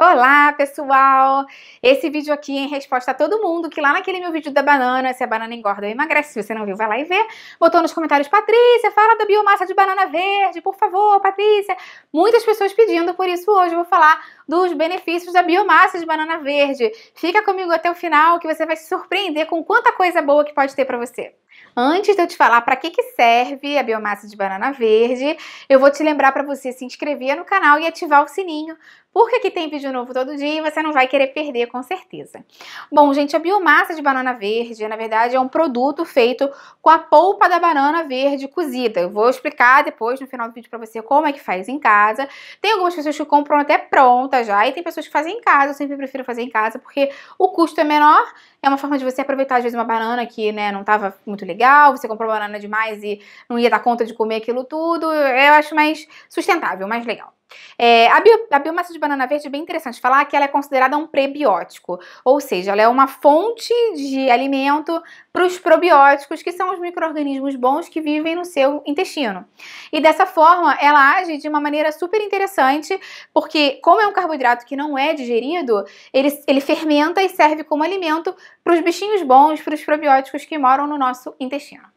Olá, pessoal! Esse vídeo aqui é em resposta a todo mundo que lá naquele meu vídeo da banana, se a banana engorda ou emagrece, se você não viu, vai lá e vê. Botou nos comentários, Patrícia, fala da biomassa de banana verde, por favor, Patrícia. Muitas pessoas pedindo, por isso hoje eu vou falar dos benefícios da biomassa de banana verde. Fica comigo até o final que você vai se surpreender com quanta coisa boa que pode ter para você. Antes de eu te falar para que, que serve a biomassa de banana verde, eu vou te lembrar para você se inscrever no canal e ativar o sininho, porque aqui tem vídeo novo todo dia e você não vai querer perder com certeza. Bom, gente, a biomassa de banana verde, na verdade, é um produto feito com a polpa da banana verde cozida. Eu vou explicar depois no final do vídeo para você como é que faz em casa. Tem algumas pessoas que compram até pronta já e tem pessoas que fazem em casa. Eu sempre prefiro fazer em casa porque o custo é menor é uma forma de você aproveitar, às vezes, uma banana que né, não estava muito legal, você comprou banana demais e não ia dar conta de comer aquilo tudo. Eu acho mais sustentável, mais legal. É, a, bio, a, biomassa de banana verde é bem interessante falar que ela é considerada um prebiótico, ou seja, ela é uma fonte de alimento para os probióticos, que são os micro-organismos bons que vivem no seu intestino. E dessa forma, ela age de uma maneira super interessante, porque como é um carboidrato que não é digerido, ele, ele fermenta e serve como alimento para os bichinhos bons, para os probióticos que moram no nosso intestino.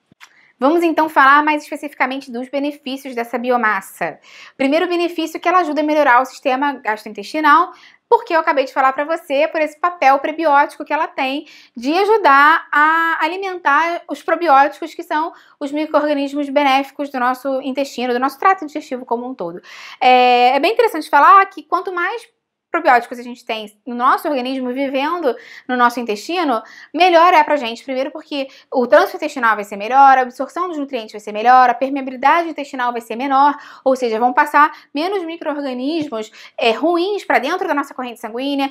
Vamos então falar mais especificamente dos benefícios dessa biomassa. Primeiro benefício que ela ajuda a melhorar o sistema gastrointestinal, porque eu acabei de falar para você por esse papel prebiótico que ela tem de ajudar a alimentar os probióticos, que são os micro-organismos benéficos do nosso intestino, do nosso trato digestivo como um todo. É, é bem interessante falar que quanto mais probióticos a gente tem no nosso organismo vivendo no nosso intestino, melhor é pra gente. Primeiro porque o trânsito intestinal vai ser melhor, a absorção dos nutrientes vai ser melhor, a permeabilidade intestinal vai ser menor, ou seja, vão passar menos micro-organismos é, ruins para dentro da nossa corrente sanguínea,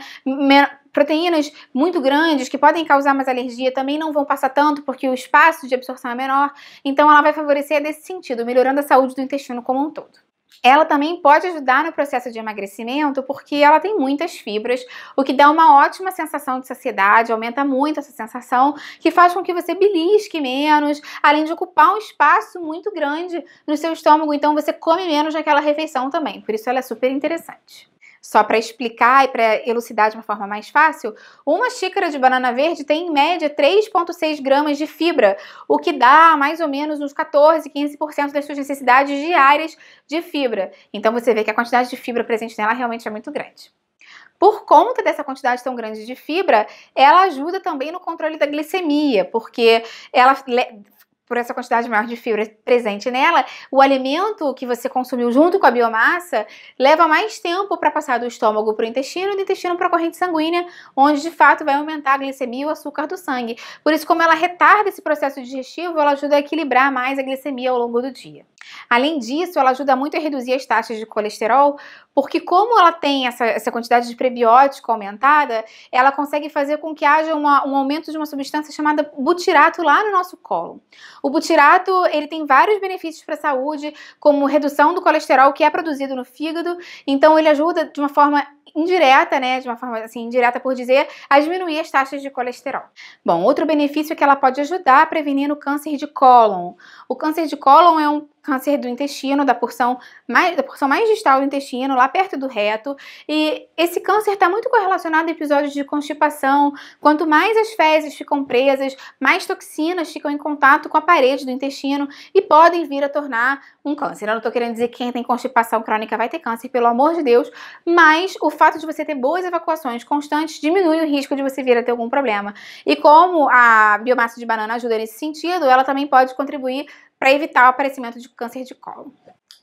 proteínas muito grandes que podem causar mais alergia também não vão passar tanto porque o espaço de absorção é menor, então ela vai favorecer nesse sentido, melhorando a saúde do intestino como um todo. Ela também pode ajudar no processo de emagrecimento porque ela tem muitas fibras, o que dá uma ótima sensação de saciedade, aumenta muito essa sensação, que faz com que você belisque menos, além de ocupar um espaço muito grande no seu estômago, então você come menos naquela refeição também. Por isso ela é super interessante. Só para explicar e para elucidar de uma forma mais fácil, uma xícara de banana verde tem em média 3,6 gramas de fibra, o que dá mais ou menos uns 14, 15% das suas necessidades diárias de fibra. Então você vê que a quantidade de fibra presente nela realmente é muito grande. Por conta dessa quantidade tão grande de fibra, ela ajuda também no controle da glicemia, porque ela por essa quantidade maior de fibra presente nela, o alimento que você consumiu junto com a biomassa leva mais tempo para passar do estômago para o intestino e do intestino para a corrente sanguínea, onde de fato vai aumentar a glicemia e o açúcar do sangue. Por isso, como ela retarda esse processo digestivo, ela ajuda a equilibrar mais a glicemia ao longo do dia. Além disso, ela ajuda muito a reduzir as taxas de colesterol, porque como ela tem essa, essa quantidade de prebiótico aumentada, ela consegue fazer com que haja uma, um aumento de uma substância chamada butirato lá no nosso colo. O butirato ele tem vários benefícios para a saúde, como redução do colesterol que é produzido no fígado, então ele ajuda de uma forma indireta, né, de uma forma assim, indireta por dizer, a diminuir as taxas de colesterol. Bom, outro benefício é que ela pode ajudar a prevenir é o câncer de cólon. O câncer de cólon é um, câncer do intestino, da porção mais, da porção mais distal do intestino, lá perto do reto. E esse câncer está muito correlacionado a episódios de constipação. Quanto mais as fezes ficam presas, mais toxinas ficam em contato com a parede do intestino e podem vir a tornar um câncer. Eu não estou querendo dizer que quem tem constipação crônica vai ter câncer, pelo amor de Deus, mas o fato de você ter boas evacuações constantes diminui o risco de você vir a ter algum problema. E como a biomassa de banana ajuda nesse sentido, ela também pode contribuir para evitar o aparecimento de câncer de colo.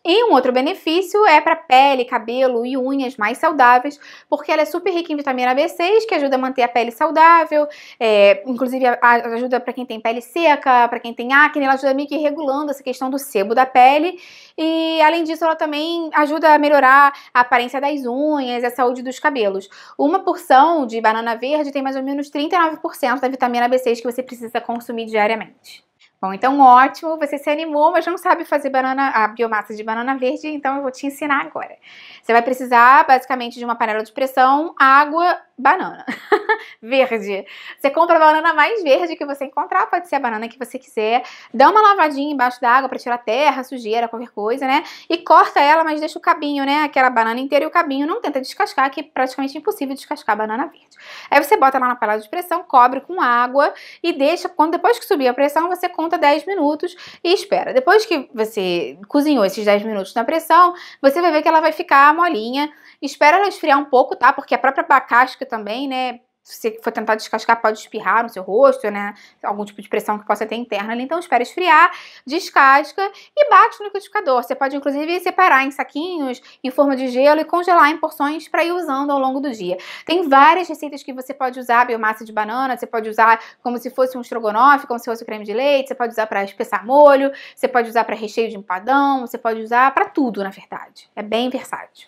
E um outro benefício é para pele, cabelo e unhas mais saudáveis, porque ela é super rica em vitamina B6, que ajuda a manter a pele saudável, é, inclusive ajuda para quem tem pele seca, para quem tem acne, ela ajuda meio que regulando essa questão do sebo da pele. E além disso, ela também ajuda a melhorar a aparência das unhas, a saúde dos cabelos. Uma porção de banana verde tem mais ou menos 39% da vitamina B6 que você precisa consumir diariamente. Bom, então ótimo, você se animou, mas não sabe fazer banana, a biomassa de banana verde, então eu vou te ensinar agora. Você vai precisar basicamente de uma panela de pressão, água, banana verde. Você compra a banana mais verde que você encontrar, pode ser a banana que você quiser. Dá uma lavadinha embaixo da água para tirar terra, sujeira, qualquer coisa, né? E corta ela, mas deixa o cabinho, né? Aquela banana inteira e o cabinho. Não tenta descascar, que é praticamente impossível descascar a banana verde. Aí você bota ela na panela de pressão, cobre com água e deixa, quando depois que subir a pressão, você compra conta 10 minutos e espera. Depois que você cozinhou esses 10 minutos na pressão, você vai ver que ela vai ficar molinha. Espera ela esfriar um pouco, tá? Porque a própria bacasca também, né, se for tentar descascar, pode espirrar no seu rosto, né? Algum tipo de pressão que possa ter interna ali. Então, espera esfriar, descasca e bate no liquidificador. Você pode, inclusive, separar em saquinhos, em forma de gelo e congelar em porções para ir usando ao longo do dia. Tem várias receitas que você pode usar, biomassa de banana, você pode usar como se fosse um estrogonofe, como se fosse um creme de leite, você pode usar para espessar molho, você pode usar para recheio de empadão, você pode usar para tudo, na verdade. É bem versátil.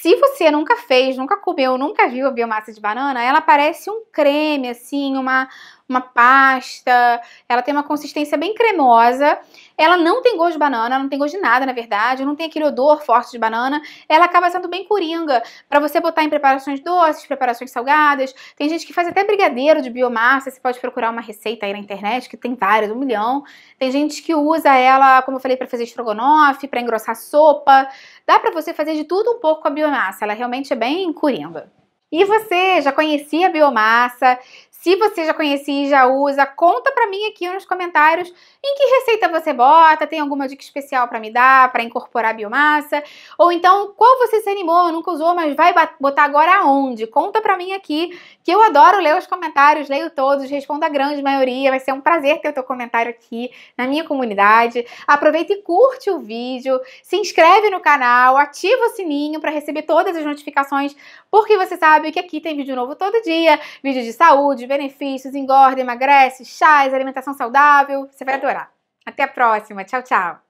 Se você nunca fez, nunca comeu, nunca viu a biomassa de banana, ela parece um creme, assim, uma, uma pasta. Ela tem uma consistência bem cremosa. Ela não tem gosto de banana, ela não tem gosto de nada, na verdade. Não tem aquele odor forte de banana. Ela acaba sendo bem coringa para você botar em preparações doces, preparações salgadas. Tem gente que faz até brigadeiro de biomassa. Você pode procurar uma receita aí na internet, que tem várias, um milhão. Tem gente que usa ela, como eu falei, para fazer estrogonofe, para engrossar sopa. Dá para você fazer de tudo um pouco com a biomassa. Ela realmente é bem coringa. E você já conhecia a biomassa? Se você já conhecia e já usa, conta para mim aqui nos comentários em que receita você bota, tem alguma dica especial para me dar para incorporar biomassa, ou então qual você se animou, nunca usou, mas vai botar agora aonde? Conta para mim aqui, que eu adoro ler os comentários, leio todos, respondo a grande maioria, vai ser um prazer ter o teu comentário aqui na minha comunidade. Aproveita e curte o vídeo, se inscreve no canal, ativa o sininho para receber todas as notificações, porque você sabe que aqui tem vídeo novo todo dia, vídeo de saúde, benefícios, engorda, emagrece, chás, alimentação saudável. Você vai adorar. Até a próxima. Tchau, tchau.